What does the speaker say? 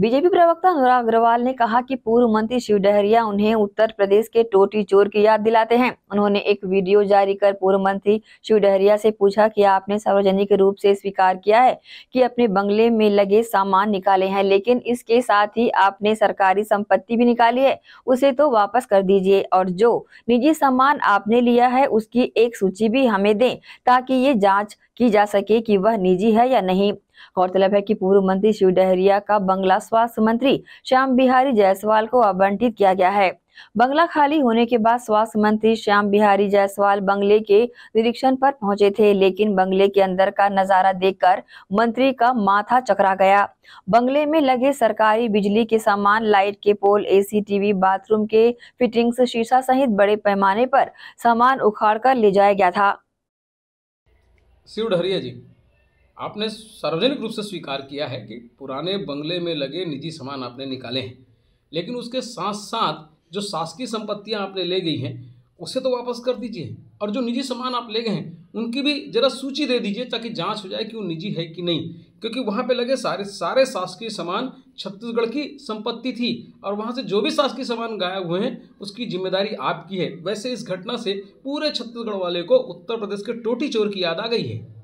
BJP प्रवक्ता अनुराग अग्रवाल ने कहा कि पूर्व मंत्री शिव डहरिया उन्हें उत्तर प्रदेश के टोटी चोर की याद दिलाते हैं उन्होंने एक वीडियो जारी कर पूर्व मंत्री शिव डहरिया से पूछा कि आपने सार्वजनिक रूप से स्वीकार किया है कि अपने बंगले में लगे सामान निकाले हैं लेकिन इसके साथ ही आपने सरकारी संपत्ति भी निकाली है उसे तो वापस कर दीजिए और जो निजी सामान आपने लिया है उसकी एक सूची भी हमें दे ताकि ये जाँच की जा सके की वह निजी है या नहीं गौरतलब है कि पूर्व मंत्री शिव डहरिया का बंगला स्वास्थ्य मंत्री श्याम बिहारी जायसवाल को आवंटित किया गया है बंगला खाली होने के बाद स्वास्थ्य मंत्री श्याम बिहारी जायसवाल बंगले के निरीक्षण पर पहुंचे थे लेकिन बंगले के अंदर का नजारा देखकर मंत्री का माथा चकरा गया बंगले में लगे सरकारी बिजली के सामान लाइट के पोल एसी टीवी बाथरूम के फिटिंग्स शीशा सहित बड़े पैमाने पर सामान उखाड़ कर ले जाया गया था शिव डहरिया जी आपने सार्वजनिक रूप से स्वीकार किया है कि पुराने बंगले में लगे निजी सामान आपने निकाले हैं लेकिन उसके साथ साथ जो शासकीय संपत्तियां आपने ले गई हैं उसे तो वापस कर दीजिए और जो निजी सामान आप ले गए हैं उनकी भी जरा सूची दे दीजिए ताकि जांच हो जाए कि वो निजी है कि नहीं क्योंकि वहाँ पे लगे सारे सारे शासकीय सामान छत्तीसगढ़ की संपत्ति थी और वहाँ से जो भी शासकीय सामान गायब हुए हैं उसकी जिम्मेदारी आपकी है वैसे इस घटना से पूरे छत्तीसगढ़ वाले को उत्तर प्रदेश के टोटी चोर की याद आ गई है